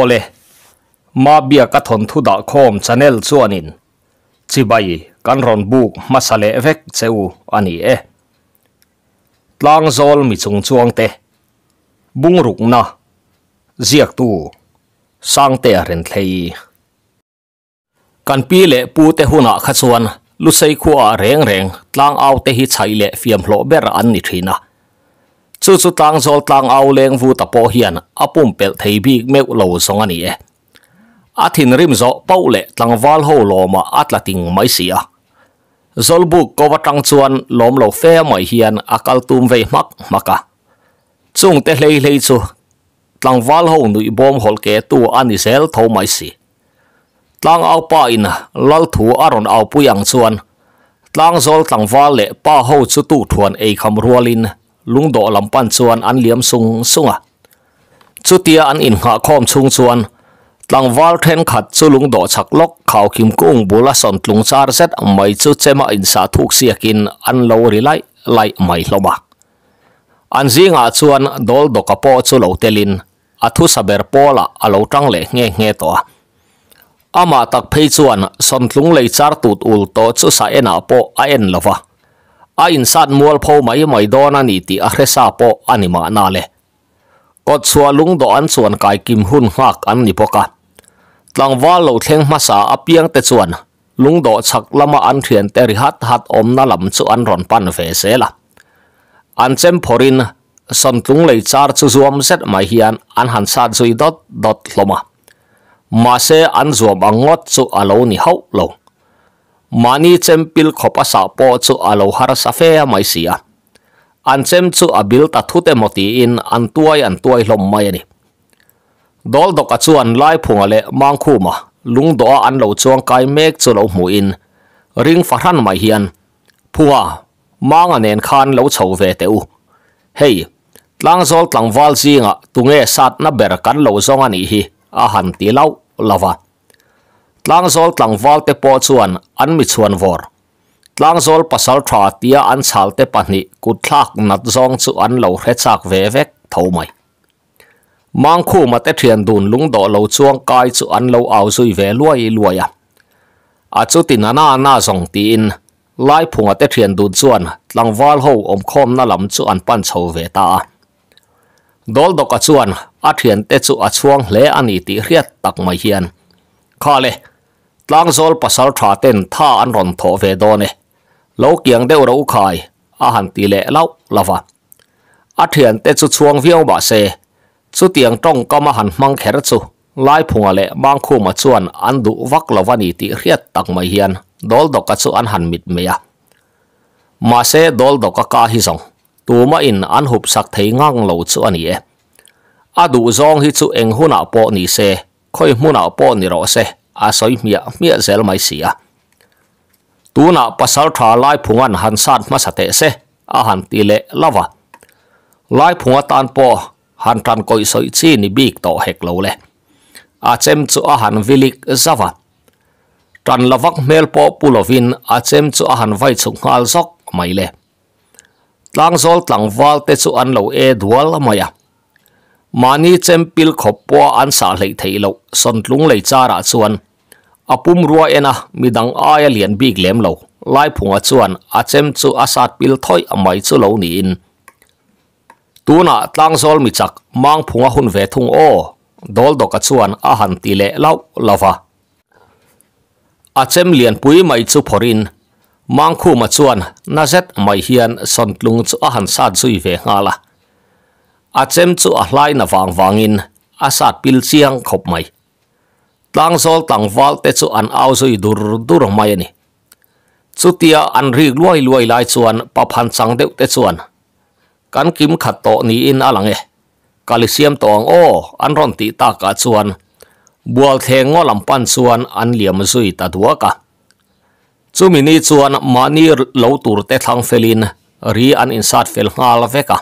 ô lê mà bia cả thôn thu đạo khom channel chuan in chỉ bay căn ron buk masale sa lệ vek cheu ani e tlang zol mi chung chuang te bung ruk na ziak tu sang te ren thei kan pi le pu te huna kha chuan lu sei khu a reng reng tlang au te hi chai le fiam hlo ber an ni thina chu chu tang zol tang au leng vu ta po hian apum pel thei bi meu lo song ani e athin rim zo paule tlang wal ho lo ma atlating mai sia zolbuk ko watang chuan lom lo fe mai hian akal tum ve mak maka chung te hlei hlei chu tang wal ho nui bom hol ke tu ani sel tho mai si tlang au pa in lal thu aron au puyang chuan tlang zol tlang wal le pa ho chu tu thuan e kham rualin lung do lam pan chuan an liam sung sunga chutia an in kha khom chung chuan tlang wal then khat chu lung do chak lok khaw kim kung bula son tlung char set mai chu chema in sa thuk siakin an lo ri lai lai mai hloma an zinga chuan dol do ka po chu lo telin athu saber pola alo tang le nge nge to ama tak phei chuan son tlung lei char tut ul to chu sa ena po a en lova a in sat mual pho mai mai dona ni ti a hresa po anima na le kot chua lung do an chuan kai kim hun hak an ni poka tlangwal lo thleng masa apiang te chuan lung do chak lama an thian te ri hat hat om na lam chu an ron pan ve se la an chem phorin son tlung lei char chu zuam set mai hian an han sa zui dot dot hloma ma se an zuam angot chu alo ni hau lo มันนี่เจมพิลขอบสาปอจ่อาลูฮาร์สาเฟียไม่เสียอันเจมจู่อบิลตัดทุเตมตีอินอันตัวอันตัวหลอมไม่นี่ยดอลดกัจวันไล่พงเลมังคูมาลุงดออันเลวจวงไกเมกจูลวมูอินริงฟารันไม่เฮียนพัวมังอันเอนคานเลวชาวเวเตอูเฮ้หลังโซกหลังวัลซิงะตุงเอสัดนับเบรคันเหล่าวงอันนี้อาหันตีเล้าลาวา tlang zol tlang wal te pawh chuan an mi chuan vor tlang zol pasal thra tia an chhal te pahnih kut thlak nat zawng chu an lo hre chak ve vek tho mai mang khu ma te thian dun lung do lo chuang kai chu an lo au zui ve luai luai a a chu tin ana na zong ti in lai phunga te thian dun chuan tlang wal ho om khom na lam chu an pan chho ve ta dol dok a chuan a thian te chu a chuang hle ani ti hriat tak mai hian khale tlang zol pasal tha ten tha an ron tho ve do ne lo kiang deuh ro khai a han ti le lau lava a thian te chu chuang viau ba se chu tiang tong ka ma han mang kher chu lai phunga le mang khu ma chuan an du vak lawani ti riat tak mai hian dol do ka chu an han mit meya ma se dol do ka ka hi zong tuma in an hup sak thei ngang lo chu ani e a du zong hi chu eng huna po ni se khoi huna po ni ro se à soi mía mía sẽ là mấy gì à tu na pasal thà lai phung han san mà sát se à han tỷ lệ lava lai phung tan po han tan coi soi chi ni big to hek lâu le à chem chu à han vilik zava tan lavak mel po pulovin à chem chu à han vai chung ngal zok mai le tlang zol tlang wal te chu an lo e dual maya à. mani chem pil khoppo an sa lei theilo son lung lei chara chuan apum ruwa ena midang aya lian big lem lo lai phunga chuan a chem chu asat pil thoi amai chu lo ni in tuna tlang sol mi chak mang phunga hun ve thung o dol ka chuan a han ti le lau lava a chem lian pui mai chu phorin mang khu ma na zet mai hian son lung a han sa chu ve nga la อาเจมจูอาไลน์วังวังอินอาสัตปิลเซียงขบไม่ตั้งโซลตั้งฟอลเตจูอันเอาซุยดูรดูรไม่นี่สุดที่อันรีกลวยลวยลายสวนปะพันสังเดวเตสวนกันกิมขัดโตนี้อินอะไรเงกาลิเซียมตองโออันรอนติตากาสวนบัวเทงอลำปันสวนอันเหลี่ยมซุยตัดัวกะจูมินีสวนมานีเลวตูร์เตทังเฟลินรีอันอินสัตเฟลฮาลเวกะ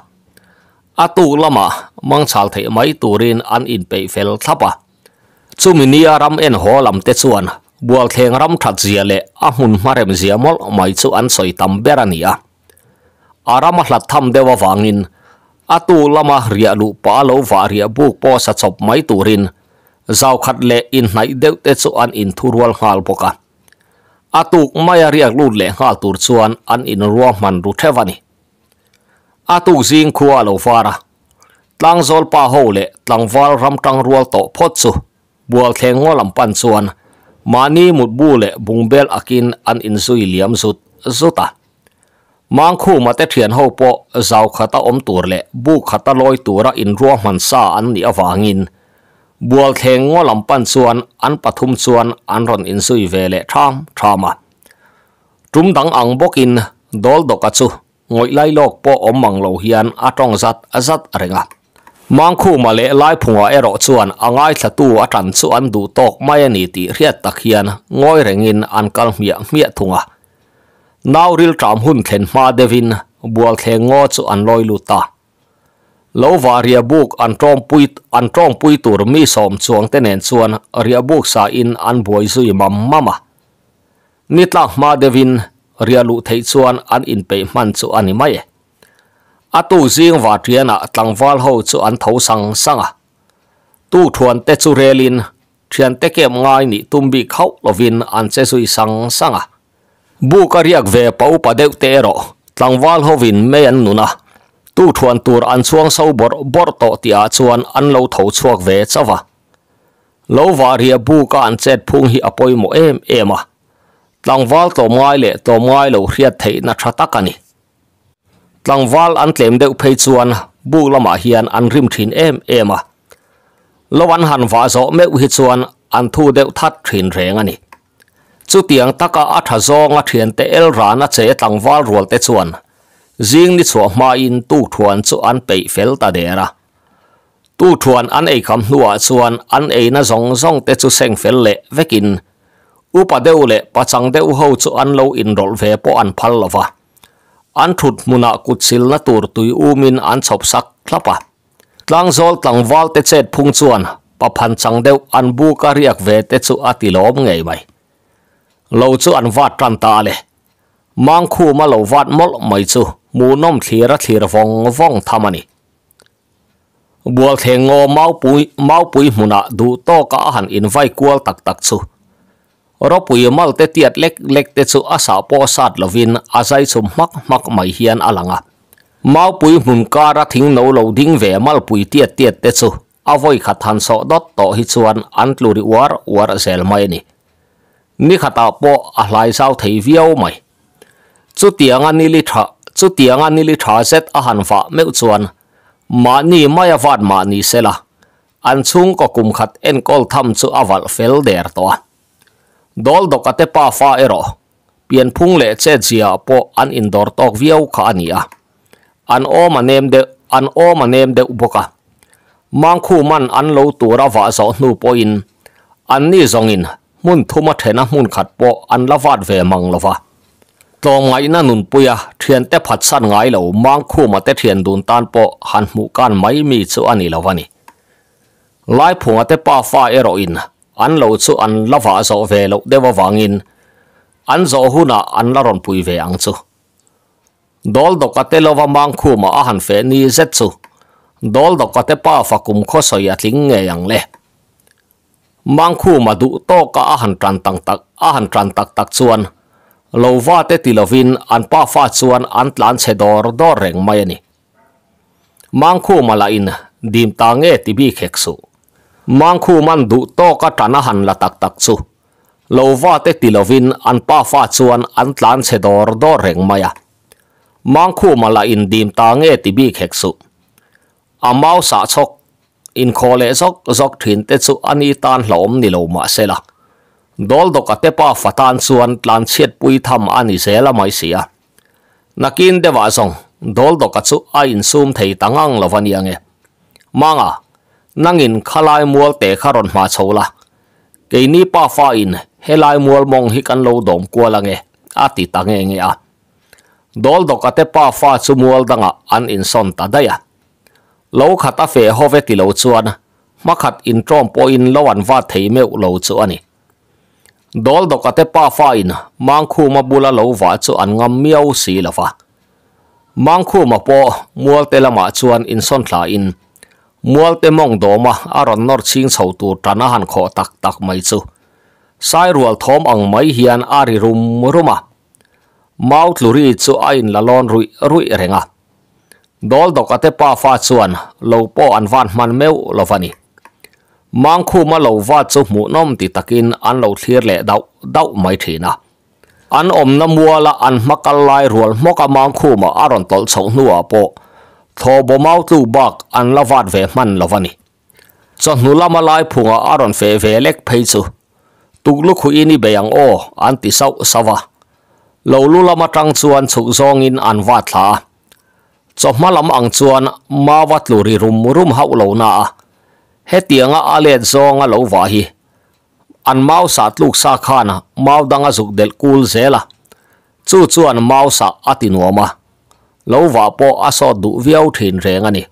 atu lama mang chal thei mai turin an in pe fel thapa chumi ni aram en holam te chuan bual theng ram that zia le a hun marem zia mol mai chu an soi tam berania aram hlat tham dewa wangin atu lama ria lu pa lo wa ria buk po sa chop mai turin zau khat le in nai deuh te chu an in thurwal hal boka atuk maya riak lu le hal tur chuan an in ruam man ru thewani a tu zing khua lo fara tlang zol pa ho le tlang wal ram tang rual to phot chu bual theng ngo lam pan chuan mani mut bu le bung bel akin an in zui liam zut zuta mang khu ma te thian ho po zau khata om tur le bu khata loi tura in ruwa man sa an ni awangin bual theng ngo lam pan chuan an pathum chuan an ron in zui ve le tham thama trung dang ang bokin dol do doka chu งวยไล่โลกปออมมังโลฮิยันอัตรงจัดอจัดเร่งาะมังคูมาเล่ไล่ผัวเอรอชวนอ่างไอสตูอัตรันสชวนดูตกไม่นิติเรียตัเฮียนงวยเริงอินอันกัลเมียเมียทุงอะนาวริลจามหุ่นเข็นมาเดวินบวกเทงงอสชวนลอยลุตาลาวาเรียบุกอันตรองปุยอันตรองปุยตูรมีสมชวงเตเนนชวนเรียบุกสาอินอันบวยซุยมัมมามานิตลักมาเดวิน rialu thấy chuan an in pe man chu an mai e atu zing wa tiana tlangwal ho chu an tho sang sanga tu thuan te chu relin thian te kem ngai ni tumbi khau lovin an che sui sang sanga bu ka riak ve pau pa deuh te ro tlangwal hovin me an nuna tu thuan tur an chuang sau bor bor to tia chuan an lo tho chuak ve chawa lo wa ria bu ka an chet phung hi apoi mo em em a tlang wal to mai le to mai lo hriat thei na tha takani tlang wal an tlem deuh phei chuan bu lama ah hian an rim thin em em a lo an han wa zo me hi chuan an thu deuh that thin reng ani chu tiang taka a tha zonga thian te el rana che tlang wal rual te chuan zing ni chua ma in tu thuan chu an pei fel ta dera tu thuan an ei kham hnua chuan an ei na zong zong te chu seng fel le vekin อุปเดวเลปัจจังเดวเฮาจะอันเลวอินรอลเวปอันพัลลวะอันทุดมุนักุดศิลนตูรตุยอูมินอันชอบสักคลับะตลังโซลตลังวอลเตเซตพุงชวนปะพันจังเดวอันบูการียกเวเตจุอติลอมไงไหมเลาจะอันวาดกันตาเลยมังคูมาเลาวาดมลไม่จูมูนอมเทระเทระฟองฟองทามันนี่บัวเทงโงเมาปุยเมาปุยมุนักดูโตกะหันอินไฟกัวตักตักจูรปุยมาลเตเตียดเล็กเล็กเตสุอาสาพอสัดลวินอาศจยสมักมักไม่เฮียนอลังอ่ะมาปุยมุนการะทิ้งโนโลดิ้งเวมาลปุยเตียดเตียดเตสุอาวยขัดทันสอดต่อฮิจวนอันลูริวาร์วาร์เซลไม่นี่นี่ขัดตาปออะไรเศร้าทีวิวไหมจุดเตียงอันนี้ลิชะจุดเตียงอันนี้ลิชะเซตอาหารฟาไม่จวนมานี่ไม่ยาวาดมานี่เซละอันซุงก็กุมขัดเอ็นกอลทำสุอาวัลเฟลเดอร์ตัวดอลดกัตเตปาฟาเอรอเปียนพุงเละเจจียปออันอินดอร์ตอกเวีอวขานียอันโอมาเนมเดอันโอมาเนมเดอุบกะมังคูมันอันโลตัวระวาสอนูปอินอันนี้ทงอินมุนทุมาเทนะมุนขัดปออันลาวาดเวมังลาวาตัวไงนั่นนุนปุยะเทียนเตผัดสันไงเหล่ามังคูมาเตเทียนดุนตานปอหันหมู่การไม่มีสุอันนี้ลาวานีไล่ผงอัตเตป้าฟ้าเอโรอิน an lo chu an la va zo ve lo dewa wangin an zo huna an la ron pui ve ang chu dol do ka te lo wa mang khu ma a han fe ni zet chu dol do ka te pa fa kum kho so ya tling nge yang le mang khu ma du to ka a han tran tang tak a han tran tak tak chuan lo va te tilovin an pa fa chuan an tlan che dor dor reng mai ani mang khu ma la in dim ta nge ti bi khek su mang khu man đủ to cả trán hẳn là tắc tắc su lâu va tê tì lâu vin an pa pha chuan an tlan se dor do reng maya mang khu mà là in dim ta nghe tì bi khek su amau sa chok in kho le zok zok thin te chu ani tan hlom ni lo ma se la dol do ka te pa fatan chuan tlan chet pui tham ani se la mai sia nakin dewa song dol do ka chu a in sum thei tangang lovani ange manga นั่งอินข้าลายมัวเตะข้ารอนมาโชละเกนี่ป้าฟ้าอินเฮลายมัวมองฮิกันโลดมกัวละเงอาติตังเงเงอะดอลดอกเตป้าฟ้าชุมัวดังอันอินซอนตาได้อะโลขัดเฟฮอเวติโลชวนมาขัดอินตรอมปอินลวันว่าเทเมวโลชวนี่ดอลดอกเตป้าฟ้าอินมังคูมาบุลาโลวาชอันงามเมียวสีละฟ้ามังคูมาปอมัวเตลมาชวนอินซอนทลาอิน mual te mong do ma aron nor ching chho tur tana han kho tak tak mai chu sai rual thom ang mai hian ari rum ruma mau tluri chu ain lalon rui rui renga dol dok ate pa fa chuan lo po an van man meu lovani mang khu ma lo va chu mu nom ti takin an lo thlir le dau dau mai thina an om na muala an makal lai rual moka mang khu ma aron tol chho nuwa po thô bố máu tu bạc ăn la vạt về mặn là vani cho nu lama lai phùng ở aron về về lek phê chu tu lúc hui ini beyang o an ti sau sawa lâu lu lama trăng chuan chuk zong in an vạt thà cho mà làm ăn chuan ma vắt lù ri rum rum hậu lâu na hết tiếng a lẹt zong a lâu vả hi an mau sát lục sa khana mau đang a dục del cool zela chu chuan mau sa atinoma ลูกว่าพออสอดดูวิ่งถิ่นเรงอันนี้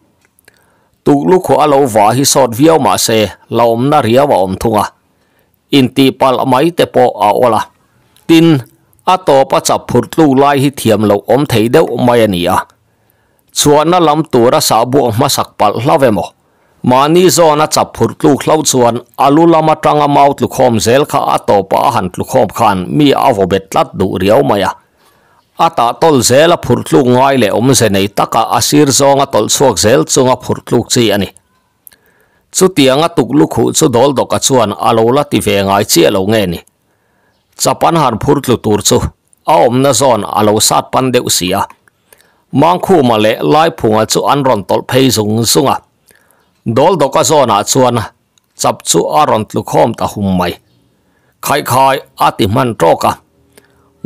ตุกลูกขวอาลูกว่าฮิสอดวิ่งมาเสะลูมน่าเรียวอมทุ่งอ่ะอินทีพัลไม่แต่พออาโอละตินอาโตปัจจพุทลูกไล่ฮิเทีมลูกอมเทิดเดีอวไม่เนียส่วนนั่นลำตัวรัศบุกมาสักพัลลาเวมอมานิโซนัาจับพุดลูกเล่าส่วนอาลุลามารังอาเมาตุคอมเซลข้าอาโตปะหันตุคอมขันมีอาวบเบ็ดลัดดูเรียวไม่ ata tol zela phurtlu ngai le omse nei taka asir zonga tol chuak zel chunga phurtlu chi ani chutianga tuklu khu chu dol do ka chuan alola ti ve ngai chi alo nge ni chapan har phurtlu tur chu a omna zon alo sat pan de usia mangkhu ma le lai phunga chu anron tol phei zung sunga dol do ka zona chuan chap chu aron tlu khom ta hum mai ati man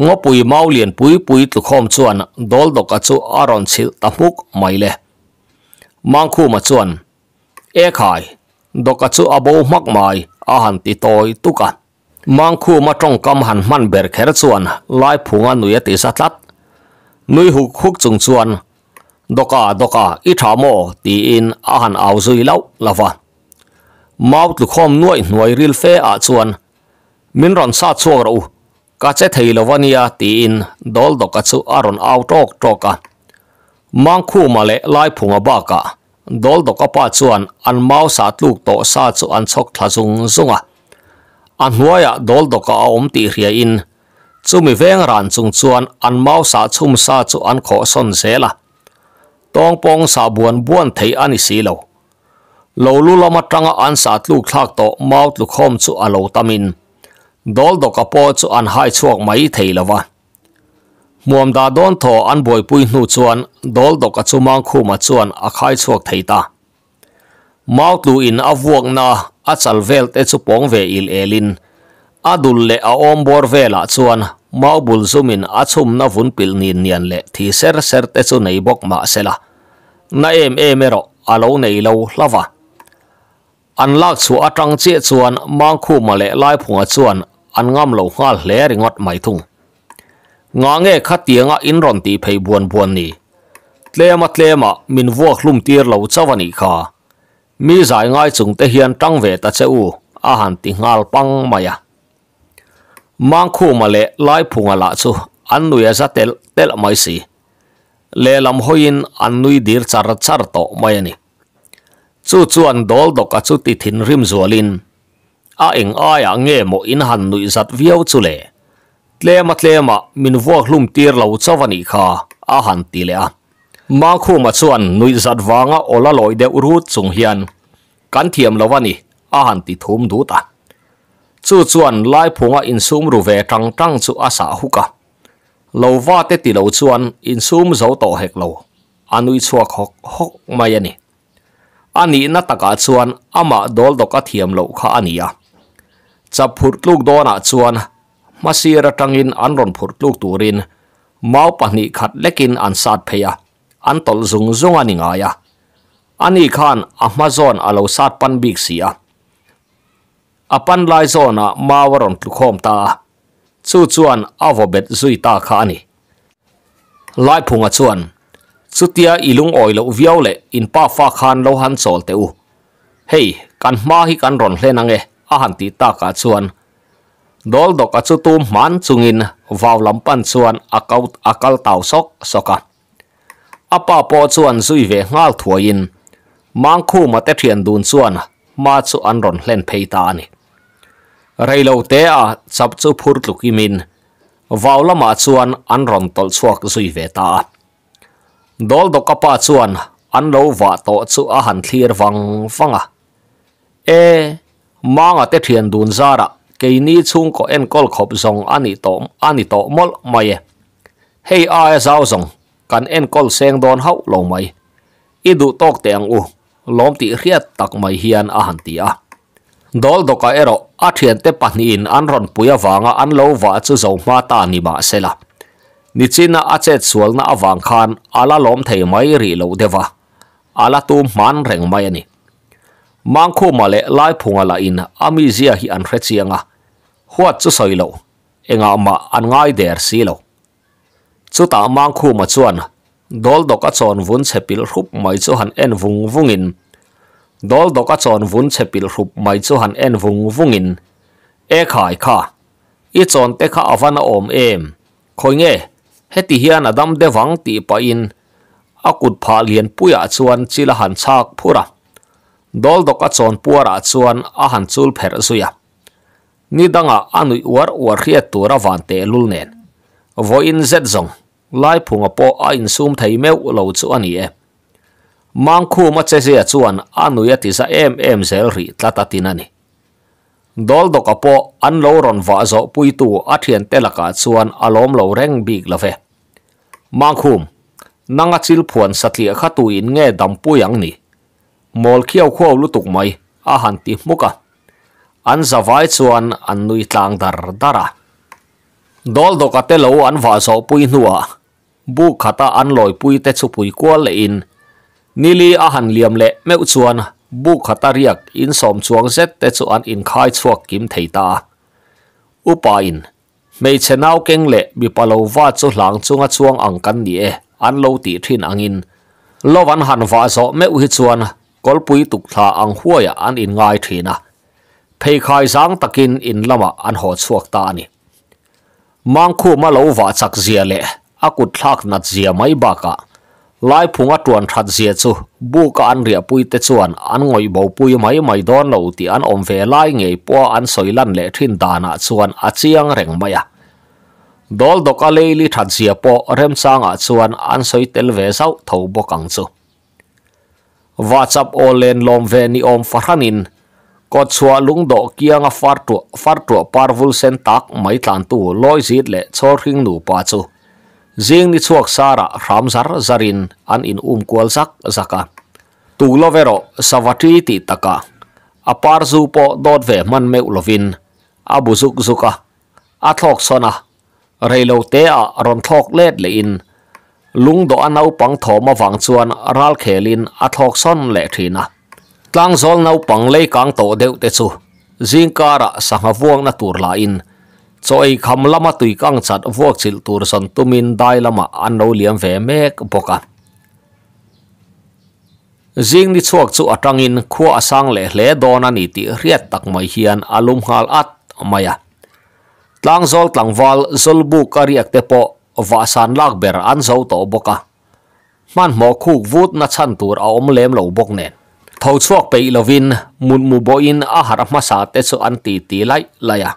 ngo pui mau liền pui pui tu khom chuan dol dok a chu aron sil ta muk mai le mang khu ma chuan e khai dok a chu abo mak mai a han ti toi tu kan mang khu ma trong kam han man ber kher chuan lai phunga nuya ti sát tlat nui huk khuk chung chuan doka doka i tha mo ti in a han au zui lau lava mau tu khom nuai nuai ril fe a chuan min ron sa chuak ro kachéthéi loványá tí ín, doldoka tsú áron áo tók tóka. Máng khu malé lái pungá bá ká, doldoka pá tsú án án máo sá tlúk tó sá tsú án tsók tlá zhóng zhóng á. Án huáyá doldoka áo om tí khí ya ín, tsú mi véng rán tsung tsú án án máo sá tsú mú sá tsú án kó xón xéla. Tóngpóng sá búan búan théi án ísí lová. Lóu lúlá matrángá án sá tlú klá któ máo tlú khóm tsú dol-dokka-po chu-an-hai-chuak-mayi-thei-la-va. Muam-da-don-to-an-boi-pui-hnu-chuan, dol-dokka-chu-mang-ku-ma-chuan-ak-hai-chuak-thei-ta. Mau-tu-in-a-vu-ak-na-a-chal-vel-te-chu-pong-ve-il-e-lin, a-dul-le-a-om-bor-ve-la-chuan, mau-bul-zu-min-a-chum-na-vun-pil-nin-yan-le, ti-ser-ser-te-chu-ney-bok-ma-se-la. Na-em-e-mero, a-lau-ney-lau-la-va. An-lak อันงอมเหลาข้อเล่ริงอดไม่ทุ่งงอเงขัดเตียงอินรอนตีเพยบวนบวนนี่เล่มาเล่มามินวัวคลุมเตียร์เหลาเจ้าวันอีกค่ะมีสายง่ายจุงเตเฮียนตั้งเวตาเจ้าอาหารติงาลปังมายะมังคู่มาเล่ไล่พุงละจูอันนุยจะเตลเตลไม่สิเล่ลำหอยินอันนุยดีร์จาร์จาร์โตไม่นี่จู่จวนดอลดกจุติถินริมจัวลิน a eng ai a nge mo in han nui zat viau chu le tlema tlema min vuak hlum tir lo chawani kha a han ti le a ma khu ma chuan nui zat wanga ola loi de urut chung hian kan thiam lowani a han ti thum du ta chu chuan lai phunga in sum ru ve tang tang chu asa huka lo va te ti lo chuan in sum zo to hek lo anui chuak hok hok mai ani ani na taka chuan ama dol dok a thiam lo kha ania จะพูุดลูกโดนอาชวนมาซีระตังอินอันรอนพุดลูกตูรินมาวปนิขัดเล็กินอันสาดเพียอันตลซุงซุงอันงายอันนี้ขานอเมซอนอาลาสาดปันบิกเสียอปันไลโซนะมาวรอนทุกโอมตาชู่วนอาวเบ็ดซุยตาขานีไลพงอชวนสุดที่อีลุงออยลวเวิยงเลอินป้าฟ้าขานเลวหันโซลเตอเฮ้ยกันมาฮิกันรอนเลนังเอ a han ti ta ka chuan dol dok a chu tum man chungin vào lampan chuan a kau a kal tau sok soka apa po chuan zui ve ngal in mang khu ma te thian dun chuan ma chu an ron lên phei ta ni reilo te a chap chu phur tlukimin vào lama chuan an ron tol chuak zui ve ta dol dok apa chuan an lâu wa to chu a hàn han thlir wang a. e manga te hiền đồn ra ra cái ni chung có en col khop zong ani to ani to mol mai e. hey ai e zao zong kan en col seng don hậu lo mai idu tok te ang u lom ti riat tắc mai hiền à han ti a dol do ka ero a thian te pani in an ron puya wanga an lâu wa chu zo ma ta ni ma sela ni china a chết xuống na awang khan ala lom thei mai ri lo dewa ala tu man reng mai ani māngkūma le lāi pūngalā in amīzya hi ān rēcīyā ngā huat zu sōi lō e ngā mā ān ngāi dēr sī lō zu tā māngkūma chuwan dōldoka chōn vūn chēpīl rūp māi chōhān ān vūng vūng in dōldoka chōn vūn chēpīl rūp māi chōhān ān vūng vūng in e kāi kā i chōn te kā avana ōm e kōi ngē he ti hī anadam de vāng in akut pā lian pūyā chuwan chi lahān chāk dol do ka chon puar a chuan a han chul pher suya ni danga anu war war khia tu ra van te lul nen vo in zet zong lai phunga po a in sum thei me lo chu ani e mang khu ma che se chuan anu ya ti sa em em zel ri tla ta tin ka po an lo ron wa zo pui tu a thien te nanga chil phuan satli in nge dam mol khiau khua lu tuk mai a han ti muka an zawai chuan an nui tlang dar dara dol do ka te lo an wa zo pui nuwa bu khata an loi pui te chu pui kwal le in nili a han liam le meu chuan bu khata riak in som chuang zet te chu an in khai chuak kim thei ta upa in mei chenau keng le bi palo wa chu hlang chunga chuang ang kan ni e an lo ti thin angin lo van han wa zo meu hi chuan kolpui tuk tha ang huaya an in ngai thina phei khai zang takin in lama an ho chuak ta ani mang khu ma lo wa chak zia le akut thlak nat zia mai ba ka lai phunga tuan that zia chu bu ka an ria pui te chuan an ngoi bo pui mai mai don lo ti an om ve lai nge po an soilan le thin dana chuan achiang reng maya dol doka leili that zia po rem changa chuan an soitel ve sau thau bokang chu WhatsApp online lom ve ni om farhanin ko chua lung do kia nga fartu fartu parvul sen tak mai tlan tu loi zit le chor hing nu pa chu jing ni chuak sara ramzar zarin an in um kwal sak zaka tu lo vero savati ti taka apar zu po dot ve man me ulovin abu zuk zuka athok sona reilo te a ron thok let le lung do nau pang tho ma wang chuan ral khelin a thok son le thina tlang zol nau pang le kang to deu te chu zingkara sanga vuang na tur la in choi kham lama tui kang chat vuak chil tur son tumin dai lama an no liam ve mek boka zing ni chuak chu atangin khua asang le hle don ani ti riat tak mai hian alum hal at maya tlang zol tlang wal zol bu kariak te po và san lak ber an zo to boka man mo khuk vut na chan tur a om lem lo bốc nen thâu chuộc bị lovin mun mu boin a har ma sa te chu an ti ti lai laya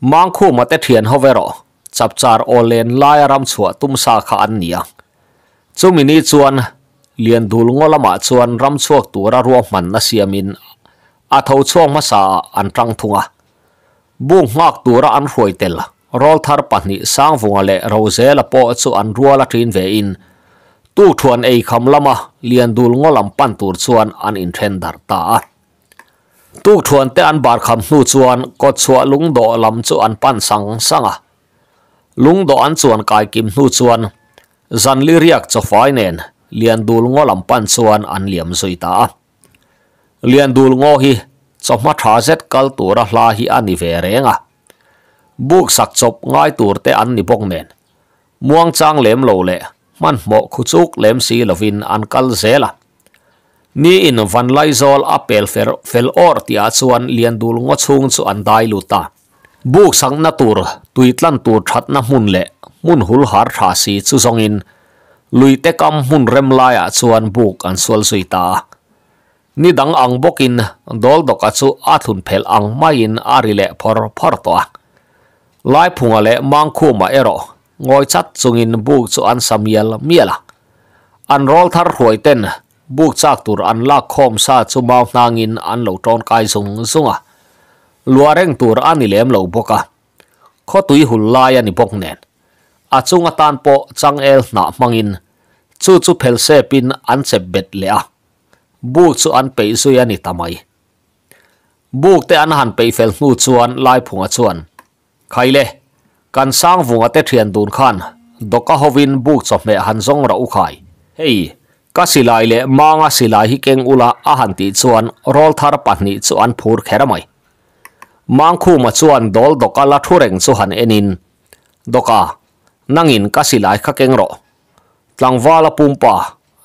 mang khu ma te thiền ho vero chap ô olen lai ram chua tum sa kha an nia chu mini chuan lian dul ngolama chuan ram chuak tura ruwa man na siamin à thâu chuang ma sa an tang thunga bung ngak tura an hruai tel rol thar pahni sang vunga le roze la po chu an rua trin ve in tu thuan ei kham lama lian dul ngolam pan tur chuan an in thren dar ta tu thuan te an bar kham nu chuan ko chua lung do lam chu an pan sang sanga lung do an chuan kai kim nu chuan zan li riak cho fai nen lian dul ngolam pan chuan an liam zui ta lian dul ngo hi chomma tha zet kal tura hla hi ani ve renga à. buk sak chop ngai tur te an ni bok nen muang chang lem lo le man mo khuchuk lem si lovin an kal zela ni in van lai zol apel fer fel or ti a chuan lian dul ngo chung chu an dai lu ta buk sang na tur tuitlan tur that na mun le mun hul har tha si zong in lui te mun rem lai a buk an sol sui ni dang ang bokin dol dok a chu ang mai ari le phor phor ลายพุงอะไรมังคูมาเอรองอยชัดสุงินบุกุอันสามยลเมียละอันรอลทาร์หวยเต้นบุกจากตัวอันลากคอมซาจุมาวนางินอันเหล่าตอนกายสุงสุงะลัวเร่งตัวอันนี่เหลมเหล่าบกะ ข้อตุยหุ่นลายนี่บกเนนอาจงตานโปจังเอลหนามังินจู่จู่เพลเซปินอันเซเบ็ดเลียบุกสุ่อันไปสุยานนี่มัยบุกแต่อันหันไปเฟลนูชวนลายพุงชวนไขเลกันสร้างวงอเตเทียนดูนขันดกฮวินบุกจบเมหันซงเราอุไข่เฮ้ยก็สิลายเละมังสิลายฮิเกงอุลาอาหันติจวนรอลทารปันนิจวนพูดแค่ระไม่มังคู่มาจวนดอลดกละทุเร่งสุหันเอนินดกานังอินก็สิลายขะเกงรอตังวาลปุ่มป่า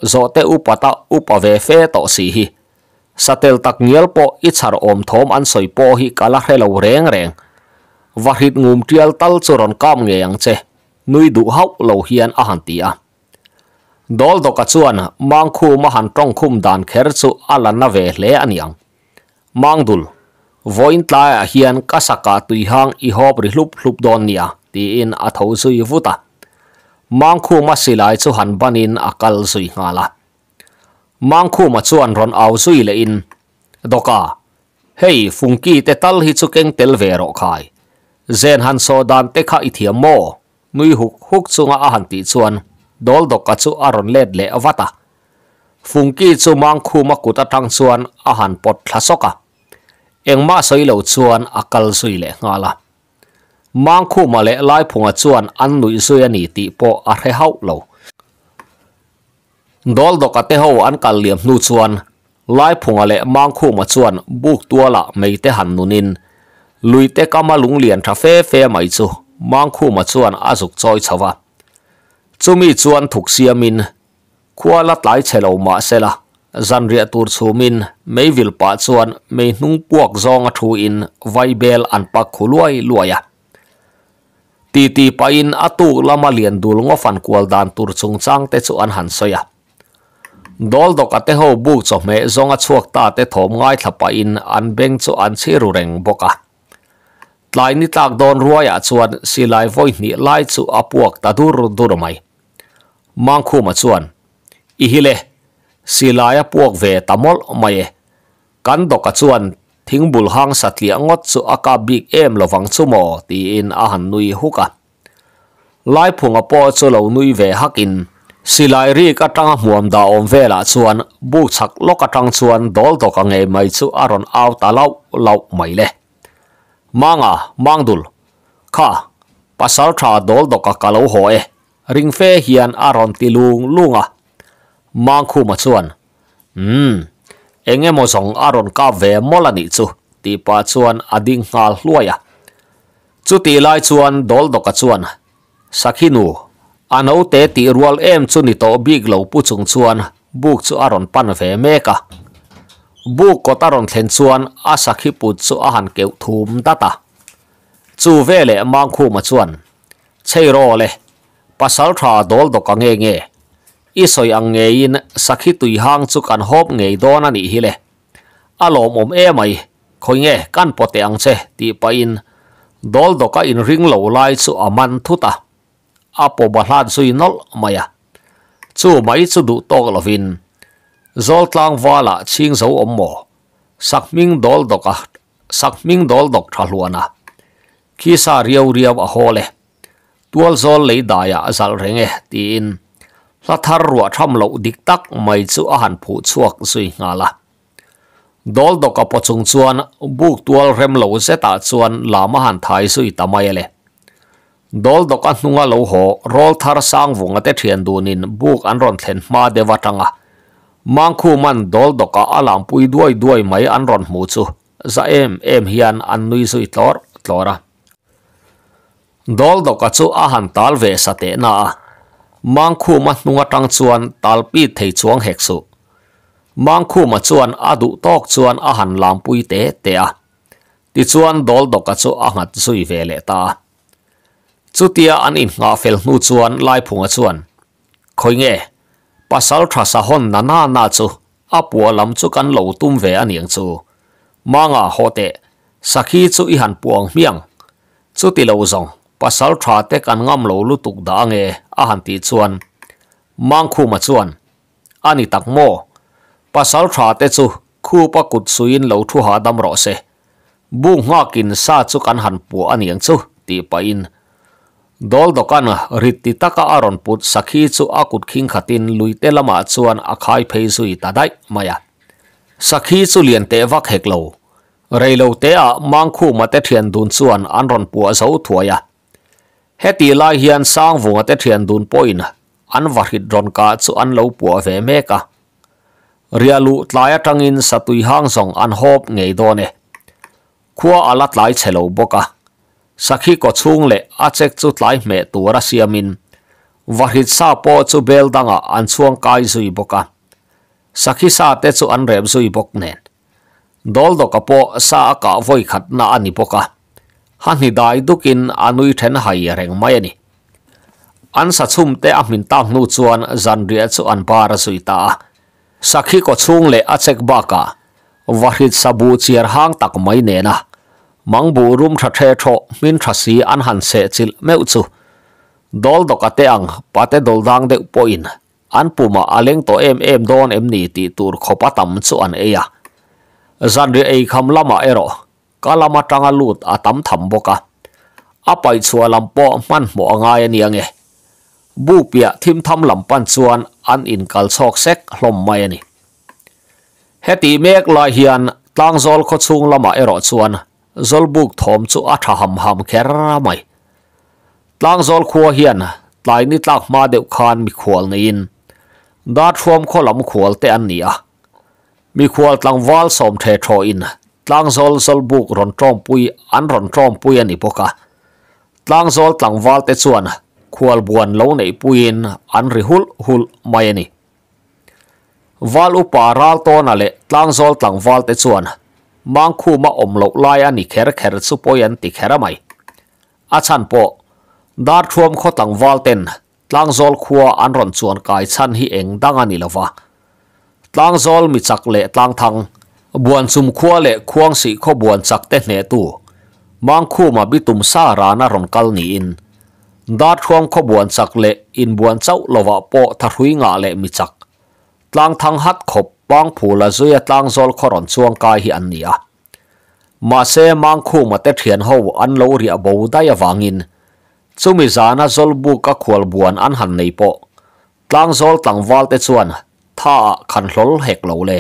โจเตอุปตะอุปเวเฟตอสีฮิสเตลตักเงียลโปอิชารอมทอมอันสอยโปฮิกาละเฮลเรงเรง và hít ngụm trial tal cho ron cam nghe yang che nui du hau lâu hiền a han tia dol do ka chuan mang khu ma han tong khum dan kher su ala na ve hle aniang mang dul voin tla a à hian ka saka tui hang i hop ri hlup hlup don nia ti in a tho zui ta mang khu ma silai chu han banin akal zui ngala mang khu ma chuan ron au zui le in doka à, hei funki te tal hi chu keng tel ve ro khai zen han so dan te kha i thiam mo nui huk huk chunga a han ti chuan dol do ka chu aron let le awata phung ki chu mang khu ma ku ta thang chuan a han pot thla soka eng ma soi lo chuan akal sui le ngala mang khu ma le lai phung a ti po a re hau lo te ho an kal liam nu le mang ma chuan buk tuala mei te han nunin ลุยเตก็มาลุงเหรียญทาเฟ่เฟ่ไม่จูมองคู่มาชวนอาจุกจอยชาวะจูมีชวนถูกเสียมินขวาลัดไหลเฉลามาเสละจันเรียตูชูมินไม่วิลปาชวนไม่นุ่งปวกจองทูอินไวเบลอันปักขลุ่ยลวยะตีตีไปอินอตุลามาเลียนดูลงฟันกวลดานตูชงจังเตจูอันหันเสีย dol dok ate ho buk cho me zonga chuak ta te thom ngai thapa in an beng chu an chi ru reng boka lai ni tak don ruaya chuan si lai voi ni lai chu apuak ta dur dur mai mang khu ma chuan i hile si lai apuak ve tamol mai e. kan do ka chuan thingbul hang satlia ngot chu aka big em lovang chu mo ti in a han nui huka lai phung a nui ve hakin si lai ri ka tang huam da chuan bu lo ka chuan dol ngei mai chu aron aw ta lau mai le manga mangdul kha pasal tha dol do ka kalau ho e ring fe hian aron tilung lunga mang khu ma chuan mm enge mo song aron ka ve molani chu ti pa chuan ading ngal hluaya chu ti lai chuan dol do ka chuan ti rual em chu ni to big buk chu aron pan meka bu ko taron thlen chuan a sakhi put chu a han keu thum ta. chu ve lệ mang khu ma chuan cheiro le pasal tha dol do ka nghe. nge i soi ang nge in sakhi tui hang chu e can hop do na ani hi le alom mom e mai khoi nge kan pote ang che ti pa in dol do ka in ring lo lai chu aman à thuta apo bahlan sui nol maya à. chu mai chu du tok lovin zoltlang wala ching zo ommo sakming dol doka sakming dol dok ah, thaluana ah. khi sa riau riau a hole tual zol le daya azal renge tin la thar ruwa tham lo dik tak mai chu a han phu chuak zui ngala dol doka pochung chuan buk tual rem lo zeta chuan lama han thai zui tamai e le dol doka hnunga lo ho rol thar sang vunga te thian dunin buk an ron thlen ma dewa tanga mangkhu man dol do ka alam pui duai duai mai an ron mu chu za em em hian an nui sui tlor tlora dol do ka chu a han tal ve sa te na mangkhu ma nunga tang chuan tal pi thei chuang hek su mangkhu ma chuan a du te te ti chuan dol do ka chu a ngat an in nu chuan lai phunga chuan khoinge pasal tha sa hon na na na chu apua lam chu kan lo tum ve aniang chu manga hote sakhi chu i han puang miang chu ti lo zong pasal te kan ngam lo lu tuk da nge a han ti chuan mang khu ma chuan ani tak mo pasal te chu khu pa kut suin lo thu ha dam ro se bu nga kan han pu aniang chu ti pa in ดอลดกันริติตาคาอารอนพูดสักขีจูอากุดขิงขัดินลุยเตลมาชวนอาคายเพยสุิตาได้มาสักขีจูเลียนเตวักเฮกโลเรโลเตามังคู่มาเตเทียนดุนชวนอันรอนปัวเสูถัวยาเฮติลายเฮียนสรางวงเตเทียนดุนพอยนะอันวาฮิดรอนกาจูอันเลวปัวเวเมกะเรียลูตลายจังอินสตุยหังส่งอันฮอบไงโดเนคัวอลัดลายเชลูบกะ sakhi ko chung le a chek chu tlai me tu ra siamin wahid sa po chu bel danga an chuang kai zui boka sakhi sa te chu an rem zui bok ne dol do ka po sa ka voi khat na ani boka han hi dai dukin anui then hai reng mai ani an sa chum te a min tang nu chuan zan ria chu an bar sakhi ko chung le a chek ba ka wahid sabu มังบูรุมทัชเชโชมินทัสีอันหันเสียจิลไม่อสุดดอลดกเตียงปาเตดอลดังเด็กโปอินอันปูมาอเลงตัวเอ็มเอ็มโดนเอ็มนีตีตูร์ขบตั้มส่วนเอียจันเรื่อยคำละมาเอโรกาลมาจังลูดอัตมมทัมบกะอาไปส่วนลำปอมันหมองายนี่ยังไงบูเปียทิมทมลำปันส่วนอันอินกัลซอกเซ็คลมไม่นี่เฮติเมกลายเฮียนตั้งโซลขดซุงละมาเอโรส่วนจลบุกทอมสุอัฐหำหำแคร่ร่าไม่ตั้งจลขัวเฮียนตายนิดตักมาเดียวคานมีขวัลนีินดาฟอมขวัลำขวัลเตอนี่อ่ะมีขวัลตั้งวอลสมเทโทอินตั้งจลจลบุกรอนจอมปุยอันรอนจอมปุยนี่พวกกะตั้งจลตั้งวอลแต่ส่วนขวัลบวนเล้นในปุยินอันริฮุลฮุลไม่นี่วอลอุปาราลตัวนั่นแหละตั้งจลตั้งวอลแต่ส่วนมองคู่มาอมลกลายอันนี้แคร์แคร์สุปยันติแคร์ไม่อาจารปอดาร์ทวมข้อตังวอลเตนตังโซลคัวอันรอนส่วนกายชันฮีเองดังอันนี้ละวะตังโซลมีจักเละตังทังบวนซุมคัวเละควงสีขขอบวนจักเตเนตูมังคู่มาบิตุมซารานารอนกัลนีอินดาร์ทวมขขอบวนจักเละอินบวนเจ้าละวะปอทัดุยงาเละมีจัก tlang thang hat khop pang phula zuya atlang zol khoron chuang kai hi an niya ma se mang khu ma te thian ho an lo ria bo da ya chu mi jana zol bu ka khol buan an han nei po tlang zol tang wal te chuan tha khan hlol hek lo le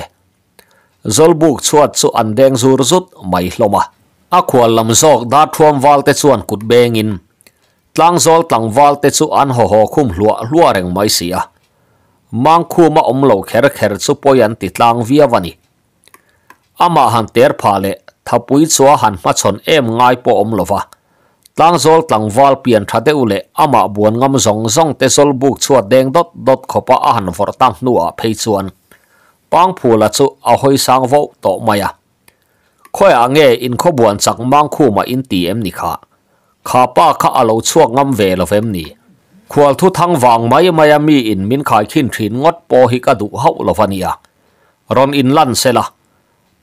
zol buk chuat chu an deng zur zut mai hlo ma a khwal lam zok da thum wal te chuan kut beng in tlang zol tang wal te chu an ho ho khum lua lua reng mai si a มังคูมาอมลูกเขรๆสุพยันติดลางวิวันิอามาหันเตอร์พาเลทับปุ๋ยชัวหันมาชนเอ็มไงปออมลูกวะตั้งโซลตั้งวอลเปลี่ยนทัดเดอเลอามาบวนงำซงซงเตโซลบุกชัวเด้งดดดดขบะอาหันฟอร์ตังนัวเพย์ชวนปังพูละชุอาหอยสังวูกต่อมาอะข่อยอ่งเงออินขบวนจากมังคูมาอินตีเอ็มนี่คข้าป้าข้าอาลูชัวงำเวลเฟมนี่ khwal thu thang wang mai mai mi in min khai khin thin ngot po hi ka du hau lovania ron in lan sela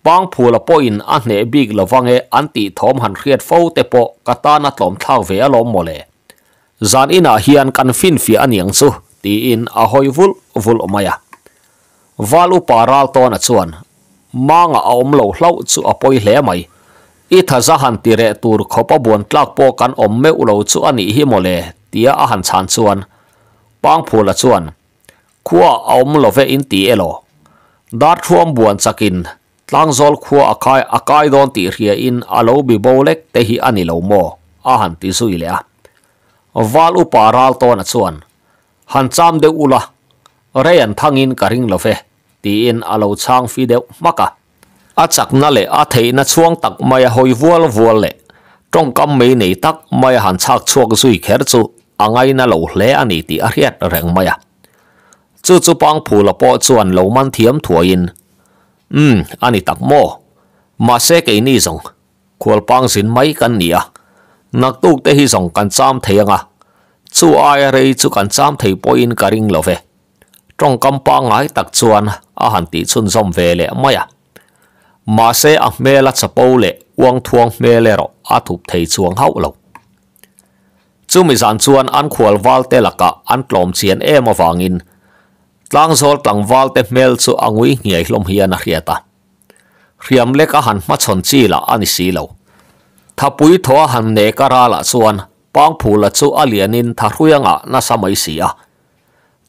bang phula po in a hne big lovange anti thom han riat fo te po katana tlom thau ve alom mole zan ina hian kan fin fi aniang chu ti in a hoivul vul Maya. valu paral ton a chuan manga a om lo hlau chu a poi hle mai i thaza han tire tur khopa bon tlak po kan om me ulo chu ani hi mole tia a han chan chuan pang phula chuan khua om love in ti elo dar thuam buan chakin tlang zol khua akai akai don ti hria in alo bi bolek te hi ani lo mo a han ti zui le a wal u paral ton chuan han cham de ula reyan thangin karing love ti in alo chang fi de maka a chak na le a thei na chuang tak mai hoi vual vual le trong kam mei nei tak mai han chak chuak zui kher chu angai na lo hle ani ti a riat reng maya chu chu pang phu la po chuan lo man thiam in um ani tak mo ma se ke ni zong khol pang sin mai kan nia nak tuk te hi zong kan cham theyanga chu ai rei chu kan cham thei poin karing lo ve trong kam pa ngai tak chuan a han ti chun zom ve le maya ma se a mela chapo le uang thuang mele ro a thup thei chuang hau lo จุมิสันชวนอันขวลวาลเตลกะอันตลมเชียนเอมาฟังอินตั้งโซลตั้งวาลเตเมลสุอังวิเงียลมเฮียนาเรียตาเรียมเล็กหันมาชนจีละอันสีเลวถ้าปุยทว่าหันเนกาละชวนปังผูละชูอาเลียนินทารุยงะนาสมัยเสีย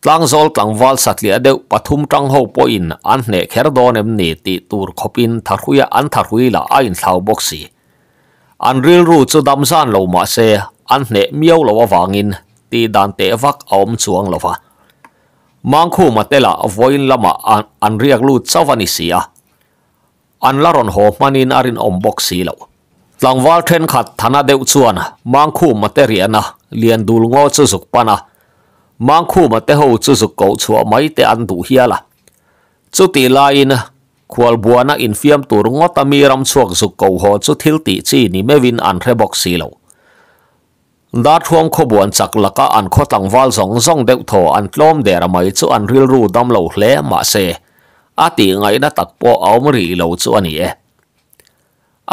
ตั้งโซลตั้งวาลสัตว์เลี้ยเดวปฐุมจังโฮปอินอันเนกเฮรดอนเอ็มเนตีตูร์คบินทารุยอันทารุยละอินสาวบกซีอันริลรูจุดดัมซานหลมาเซอันเนเมียวลววางินตีดันเตะวักอมชวงลวะมังคูมาเตล่ะวอยลมาอันเรียกลูดซวานิเซียอันละรอนโฮมันินอารินอมบกซีลาลวหลังวอลเทนขัดธนาเดวชวนมังคูมาเตเรียนะเลียนดูลงอจุสุกปานะมังคูมาเตหูจุสุกเกาชัวไม่เตอันดูเฮียละจุทีลายนะควอลบัวนะอินฟิยมตัวงอตมีรำชวกสุกเกาหอจุทิลติจีนี่ไม่วินอันเรบอกซีลาดาทวงขบวนจักลักอันขตังวาลสองซ่องเดวโถอัน้อมเดรมัยจูอันริลรูดำเหลาเละมาเซอาตีไงนะตักปอเอามรีเหลาจูอันนี้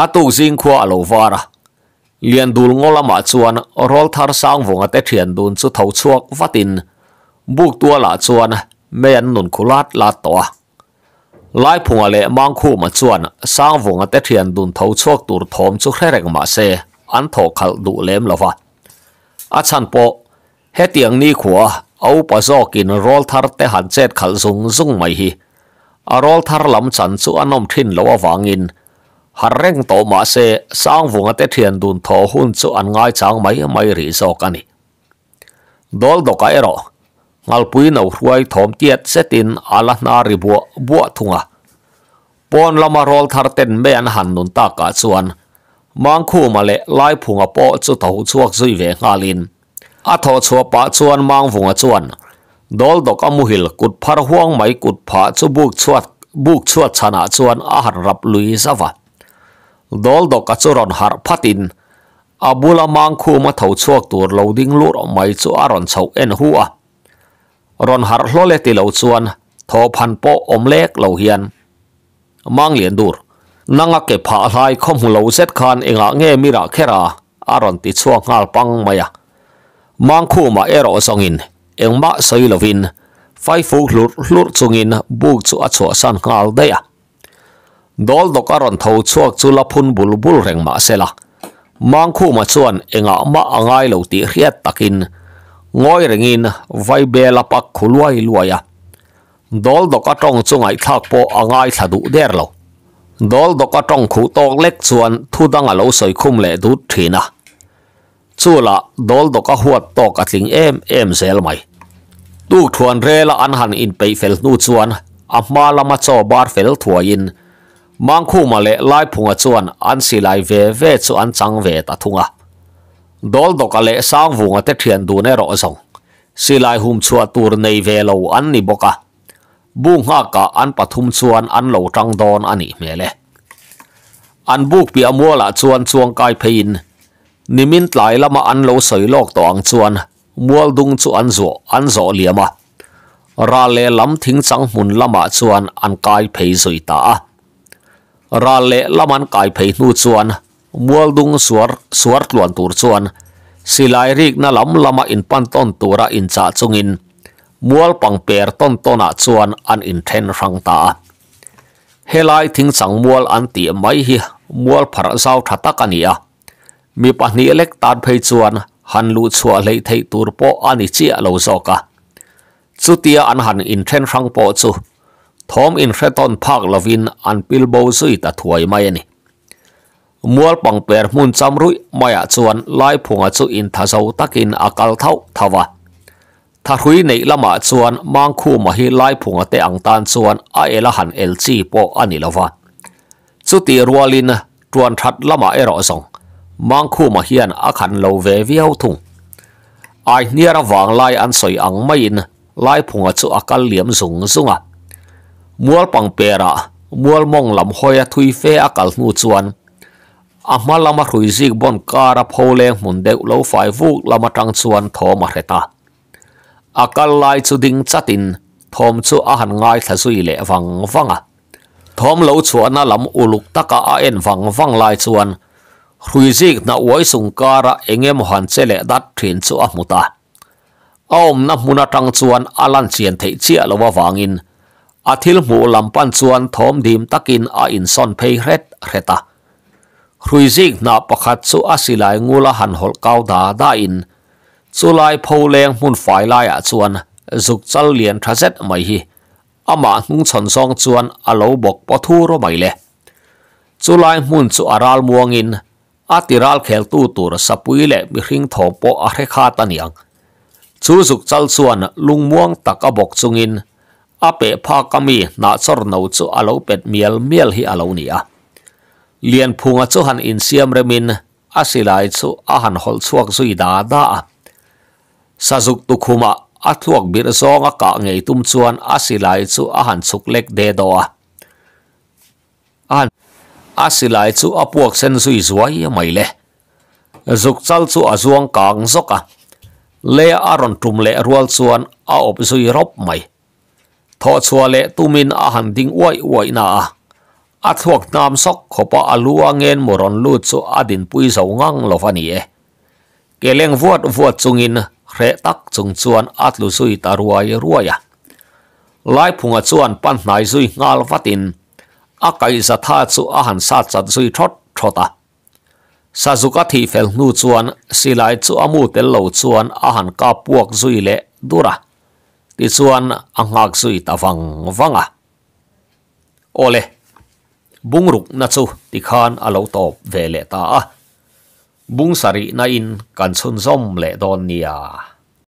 อาตูซิงขวาเหลาวาระเลียนดูลงละมาจวนรอลทาร์สางวงัตเทียนดูนสุเทาชวกฟัดินบุกตัวละจวนเมียนนุนคุลาดลาตัวหลยพวงเละมังคู่มาจวนสางวงัตเทียนดูนเทาชวกตูรทอมสุแครงมาเซอันโถขัลดูเล่มละวา achan po hetiang ni khuwa au pa zo kin rol thar te han chet khal zung zung mai hi a rol thar lam chan chu anom thin lo wang in har reng to ma se sang vung ate thian hun chu an chang mai mai ri dol do ka ngal pui no thom tiet set ala na ri bo bo pon lama rol ten me an nun ta ka chuan มังคูมาเลไลุ่งอโปจุดุกชวกซุยเวงาลินอัทชัวปะชวนมังฟงอชวนดอลดอกอมุฮิลกุดพาร์่วงไม่กุดผาจุบุกชวดบุกชวดชนะชวนอาหารรับลุยซะวะดอลดอกกระจรอนหารพัดินอาบุลามังคูมาเท่กชวกตัวเราดิ้งลูร์ไมมจุอารอนเฉาเอ็นหัวรอนหารโลเลติเลาชวนทอพันโปอมเล็กเหลาเฮียนมังเลียนดูร์ nanga ke pha lai khom lo set khan enga nge mira khera aron ti chuwa ngal pang maya mangkhu ma ero songin engma soi lovin fai fu lur lur chungin bu chu a chuwa san ngal de ya dol do karon tho chuwa reng ma sela mangkhu ma chuan enga ma angai lo ti riat takin ngoi rengin vai be la pak khulwai luaya dol do ka tong chungai thak po angai thadu der đol đọc trong khu tông lệch chuẩn thu đang ở lâu sợi khung lệ đủ thiên à? chú là đol đọc huat tóc ở tiếng em em sẽ mày tu thuần rê là anh hẳn in bay phèl nu chuẩn à mà là mà cho bar phèl thua yên mang khu mà lệ lai phung ở chuẩn anh sẽ lại về về cho anh chẳng về ta thung à đol đọc ở lệ sang vùng ở tết thiền đu nè rõ ràng xì lại hùm chua tour này về lâu anh ni bốc à บุ้งหากอันปฐุมชวนอันเหลาจังดอนอันนี้เมเลอันบุกเปียมัวละชวนชวงกายพินนิมินไหลละมาอันเหลาใสยโลกต่องชวนมัวดุงชวนจัวอันจ่อเหลี่ยมะราเลลำทิ้งสังมุนละมาชวนอันกายพิสุยตาราเลละมันกายพินูชวนมัวดุงสวรสวรหลวนตูชวนสิลายริกน่ลำละมาอินปันต้นตัวระอินจ่าจงอิน mual pang per ton tona chuan an in then rang ta helai thing sang mual an ti mai hi mual phar zau tha takania mi pahni elek tan phei chuan han lu chua lei thei tur po ani chi lo zoka chutia an han in then rang po chu thom in freton phak lovin an pilbo zui ta thuai mai ani mual pang per mun chamrui maya chuan lai phunga chu in thazo takin akal thau thawa ถ้าหุยในละมาชวนมังคูมาฮีไล่พุงเตอังตันชวนไอเอละหันเอลซีโปอันนี้ละวะสุตีรัวลินจวนทัดละมาเอรอสองมังคูมาเฮียนอาคันเลวเววิเอาทุงไอเนียระวังไล่อันสวยอังไม่อินไล่พุงจูอาการเหลี่ยมสูงสูงอ่ะมัวปังเประมัวมองลำหอยทุยเฟอาการนูจวนอามาลามาคุยซิกบอนการาโพเลงมุนเดกเลวไฟวูกลามาจังจวนทอมาเรตา a kal lai chu ding chatin thom chu a han ngai thla zui le wang wanga thom lo chuan lam uluk taka a en wang wang lai chuan hrui zik na uai sung kara engem han chele dat thrin chu a muta om na muna tang chuan alan chian thấy chia lo wa wangin athil mu lampan chuan thom dim takin a in son pay red hreta hrui zik na pakhat chu asilai ngula han hol kau da da in chu lai pho leng mun fai lai a chuan zuk chal lien tha zet mai hi ama ngung chon song chuan a lo bok po thu ro mai le chu lai mun chu aral muang in a tiral khel tu tur sapui le mi hring tho po a re kha tan yang chu zuk chal chuan lung muang tak a bok chung in kami na chor chu a lo pet miel hi a lo ni a lien phunga chu han in siam remin asilai chu a han hol chuak sazuk tu khuma athuak bir zonga ka ngei tum chuan asilai chu a han chuk lek de do a an asilai chu apuak sen sui zuai mai le zuk chal chu azuang kang zoka le aron tum le rual chuan rop mai tho chuale tumin a han ding wai wai na sok khopa aluangen moron lu chu adin pui zo ngang lo fa keleng vuốt vuat chungin re tak chung chuan atlu sui ta ruai ruaya à. lai phunga chuan pan nai suy ngal vatin akai sa tha chu a han sa chat sui thot thota à. sa zuka thi fel nu chuan silai chu amu tel lo chuan a han ka puak zui le dura ti chuan angak suy ta wang wanga ole à. bungruk na chu ti khan alo top ve le ta a mung sari na in kan chun zom le don ni a